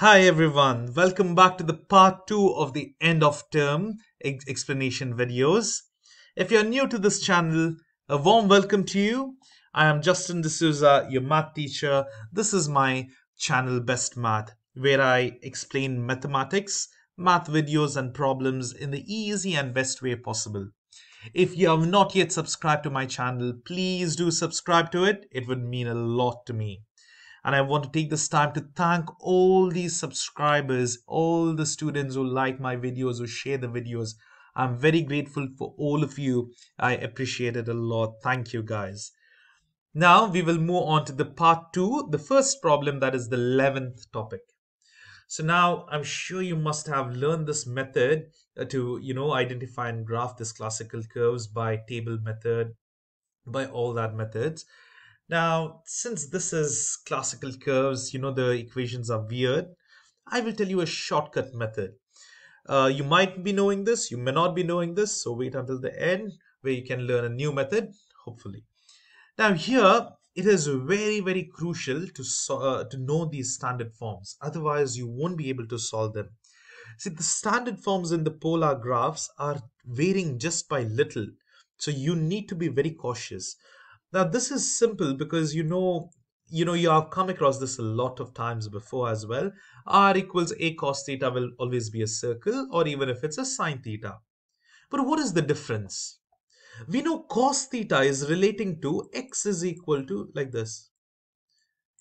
Hi everyone, welcome back to the part 2 of the end of term explanation videos. If you're new to this channel, a warm welcome to you. I am Justin D'Souza, your math teacher. This is my channel Best Math, where I explain mathematics, math videos and problems in the easy and best way possible. If you have not yet subscribed to my channel, please do subscribe to it. It would mean a lot to me. And I want to take this time to thank all these subscribers, all the students who like my videos, who share the videos. I'm very grateful for all of you. I appreciate it a lot. Thank you guys. Now we will move on to the part two, the first problem that is the 11th topic. So now I'm sure you must have learned this method to, you know, identify and graph this classical curves by table method, by all that methods. Now, since this is classical curves, you know the equations are weird, I will tell you a shortcut method. Uh, you might be knowing this, you may not be knowing this, so wait until the end where you can learn a new method, hopefully. Now here, it is very, very crucial to, uh, to know these standard forms. Otherwise, you won't be able to solve them. See, the standard forms in the polar graphs are varying just by little. So you need to be very cautious. Now, this is simple because you know, you know, you have come across this a lot of times before as well. R equals A cos theta will always be a circle or even if it's a sine theta. But what is the difference? We know cos theta is relating to x is equal to like this.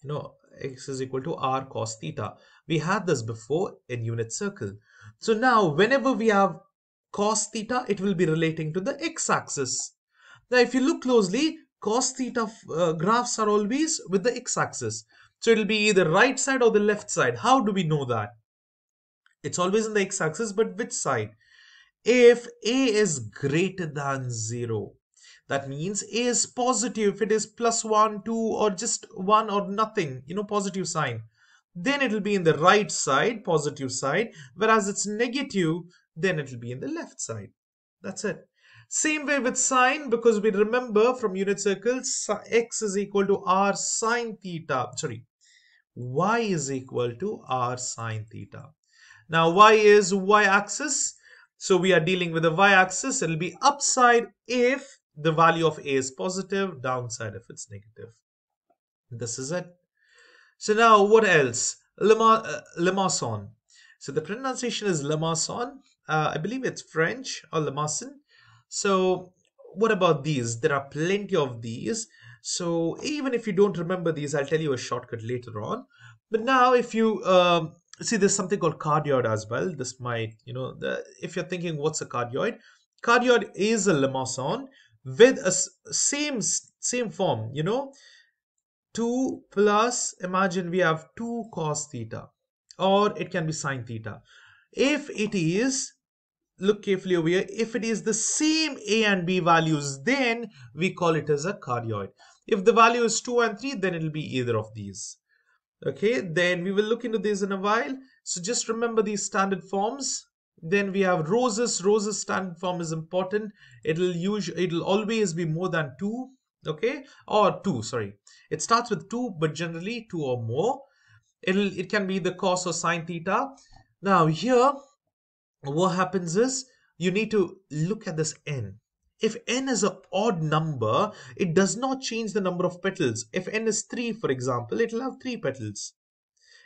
You know, x is equal to r cos theta. We had this before in unit circle. So now whenever we have cos theta, it will be relating to the x-axis. Now if you look closely, cos theta uh, graphs are always with the x-axis. So it'll be either right side or the left side. How do we know that? It's always in the x-axis, but which side? If a is greater than 0, that means a is positive. If it is plus 1, 2 or just 1 or nothing, you know, positive sign. Then it'll be in the right side, positive side. Whereas it's negative, then it'll be in the left side. That's it. Same way with sine because we remember from unit circle x is equal to r sine theta, sorry, y is equal to r sine theta. Now y is y-axis, so we are dealing with the y-axis. It'll be upside if the value of a is positive, downside if it's negative. This is it. So now what else? Lema, uh, Lemason. So the pronunciation is Lemason. Uh, I believe it's French or Lemason. So what about these? There are plenty of these. So even if you don't remember these, I'll tell you a shortcut later on. But now if you um, see there's something called cardioid as well. This might, you know, the, if you're thinking what's a cardioid, cardioid is a limoson with a same same form, you know, 2 plus, imagine we have 2 cos theta or it can be sine theta. If it is look carefully over here. If it is the same A and B values, then we call it as a cardioid. If the value is 2 and 3, then it'll be either of these. Okay, then we will look into this in a while. So just remember these standard forms. Then we have roses. Roses standard form is important. It'll usually, it'll always be more than two. Okay, or two. Sorry, it starts with two, but generally two or more. It'll it can be the cos or sine theta. Now here what happens is you need to look at this n. If n is an odd number, it does not change the number of petals. If n is 3, for example, it will have 3 petals.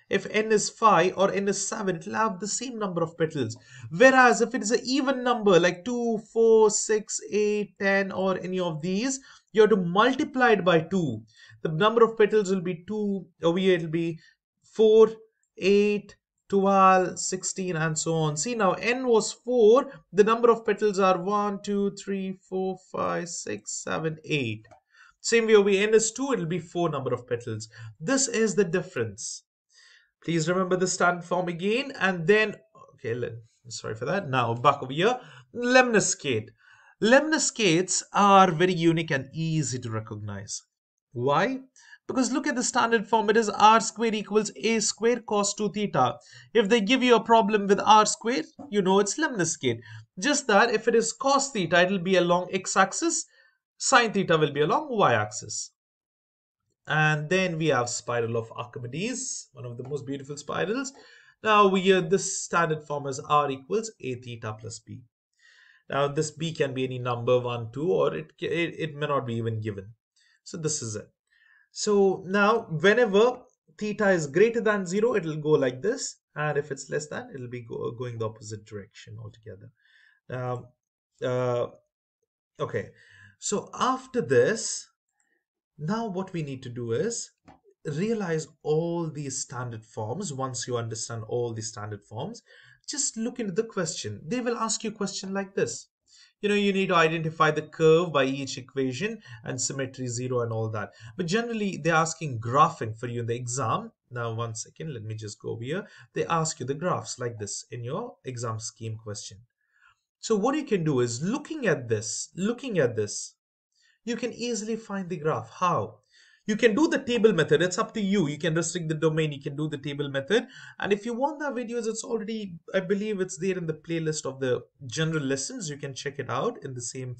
If n is 5 or n is 7, it will have the same number of petals. Whereas if it is an even number like 2, 4, 6, 8, 10 or any of these, you have to multiply it by 2. The number of petals will be 2, over here it will be 4, 8, 12, 16 and so on. See now n was 4. The number of petals are 1, 2, 3, 4, 5, 6, 7, 8. Same way over n is 2, it will be 4 number of petals. This is the difference. Please remember the stand form again and then, okay, sorry for that. Now back over here, lemniscate. Lemniscates are very unique and easy to recognize. Why? Because look at the standard form, it is r squared equals a squared cos 2 theta. If they give you a problem with r squared, you know it's lemniscate. Just that if it is cos theta, it will be along x-axis, sine theta will be along y-axis. And then we have spiral of Archimedes, one of the most beautiful spirals. Now we have this standard form as r equals a theta plus b. Now this b can be any number 1, 2 or it, it, it may not be even given. So this is it. So now whenever theta is greater than 0, it will go like this. And if it's less than, it will be go going the opposite direction altogether. Um, uh, okay, so after this, now what we need to do is realize all these standard forms. Once you understand all these standard forms, just look into the question. They will ask you a question like this you know, you need to identify the curve by each equation and symmetry zero and all that. But generally, they're asking graphing for you in the exam. Now, one second, let me just go over here. They ask you the graphs like this in your exam scheme question. So what you can do is looking at this, looking at this, you can easily find the graph. How? You can do the table method. It's up to you. You can restrict the domain. You can do the table method. And if you want the videos, it's already, I believe it's there in the playlist of the general lessons. You can check it out in the same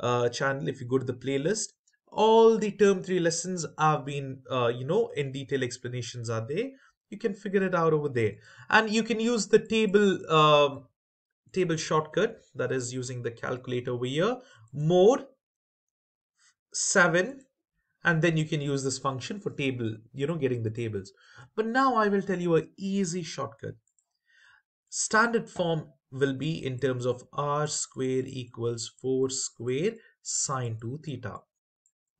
uh, channel if you go to the playlist. All the term three lessons have been, uh, you know, in detail explanations are there. You can figure it out over there. And you can use the table, uh, table shortcut that is using the calculator over here. More 7 and then you can use this function for table, you know, getting the tables. But now I will tell you an easy shortcut. Standard form will be in terms of r square equals 4 square sine 2 theta.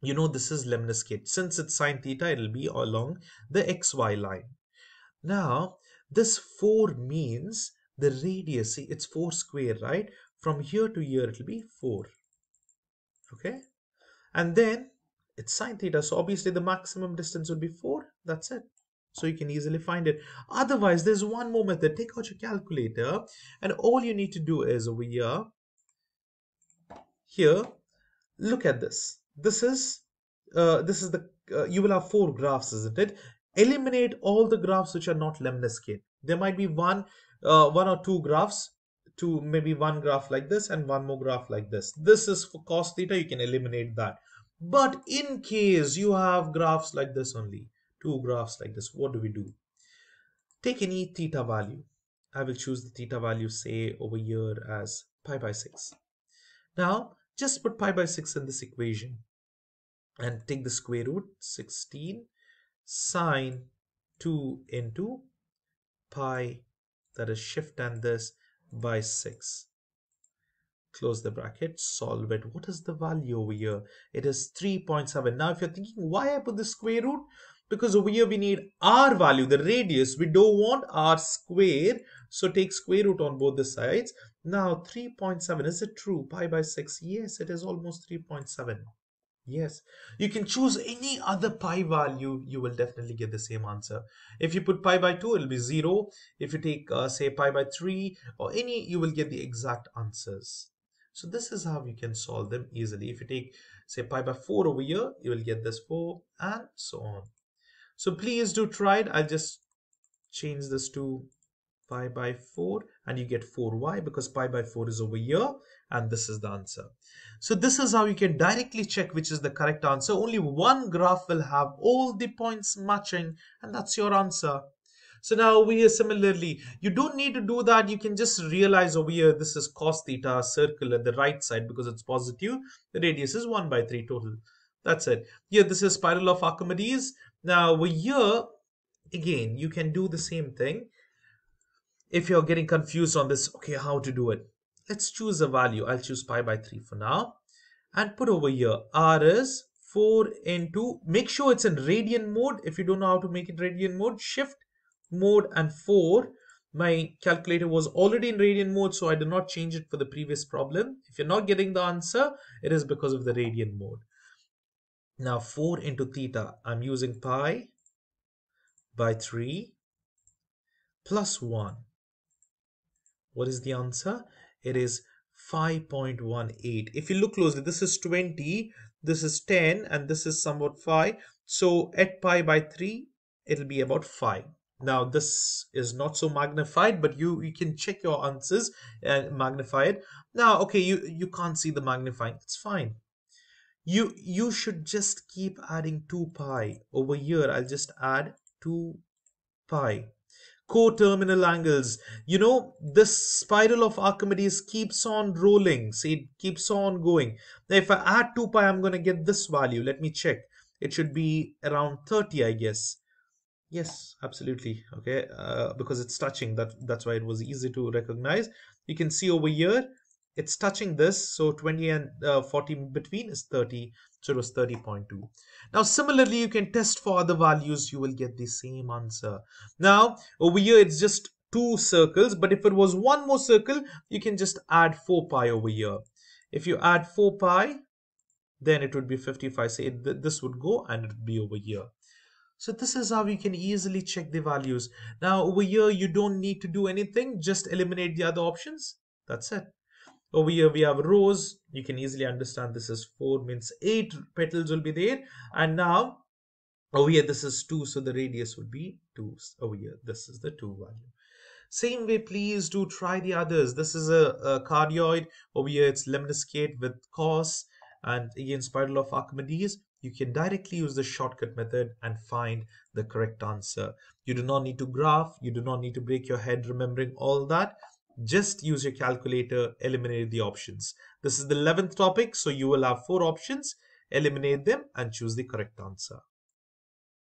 You know, this is lemniscate. Since it's sine theta, it'll be along the xy line. Now, this 4 means the radius, see, it's 4 square, right? From here to here, it'll be 4. Okay? And then it's sine theta. So obviously the maximum distance would be 4. That's it. So you can easily find it. Otherwise, there's one more method. Take out your calculator and all you need to do is over here, here, look at this. This is, uh, this is the, uh, you will have four graphs, isn't it? Eliminate all the graphs which are not lemniscate. There might be one, uh, one or two graphs to maybe one graph like this and one more graph like this. This is for cos theta, you can eliminate that. But in case you have graphs like this only, two graphs like this, what do we do? Take any theta value. I will choose the theta value say over here as pi by 6. Now just put pi by 6 in this equation and take the square root 16 sine 2 into pi that is shift and this by 6 close the bracket, solve it. What is the value over here? It is 3.7. Now, if you're thinking why I put the square root, because over here we need r value, the radius. We don't want r square. So take square root on both the sides. Now 3.7, is it true? Pi by 6, yes, it is almost 3.7. Yes, you can choose any other pi value, you will definitely get the same answer. If you put pi by 2, it'll be 0. If you take, uh, say, pi by 3 or any, you will get the exact answers. So this is how you can solve them easily. If you take say pi by 4 over here, you will get this 4 and so on. So please do try it. I'll just change this to pi by 4 and you get 4y because pi by 4 is over here and this is the answer. So this is how you can directly check which is the correct answer. Only one graph will have all the points matching and that's your answer. So now over here, similarly, you don't need to do that. You can just realize over here, this is cos theta circle at the right side because it's positive. The radius is 1 by 3 total. That's it. Here, this is spiral of Archimedes. Now over here, again, you can do the same thing. If you're getting confused on this, okay, how to do it? Let's choose a value. I'll choose pi by 3 for now. And put over here, r is 4 into, make sure it's in radian mode. If you don't know how to make it radian mode, shift mode and 4 my calculator was already in radian mode so I did not change it for the previous problem. If you're not getting the answer it is because of the radian mode. Now 4 into theta I'm using pi by 3 plus 1. What is the answer? It is 5.18. If you look closely this is 20 this is 10 and this is somewhat 5 so at pi by 3 it'll be about 5 now this is not so magnified, but you, you can check your answers and magnify it. Now, okay, you, you can't see the magnifying. It's fine. You, you should just keep adding 2 pi. Over here, I'll just add 2 pi co-terminal angles. You know, this spiral of Archimedes keeps on rolling. See, it keeps on going. Now, if I add 2 pi, I'm going to get this value. Let me check. It should be around 30, I guess yes absolutely okay uh, because it's touching that that's why it was easy to recognize you can see over here it's touching this so 20 and uh, 40 between is 30 so it was 30.2 now similarly you can test for other values you will get the same answer now over here it's just two circles but if it was one more circle you can just add 4 pi over here if you add 4 pi then it would be 55 say this would go and it would be over here so this is how you can easily check the values. Now over here, you don't need to do anything. Just eliminate the other options. That's it. Over here, we have rows. You can easily understand this is 4 means 8 petals will be there. And now over here, this is 2. So the radius would be 2. Over here, this is the 2 value. Same way, please do try the others. This is a, a cardioid. Over here, it's lemniscate with cos and again spiral of Archimedes you can directly use the shortcut method and find the correct answer. You do not need to graph, you do not need to break your head remembering all that. Just use your calculator, eliminate the options. This is the 11th topic, so you will have four options, eliminate them and choose the correct answer.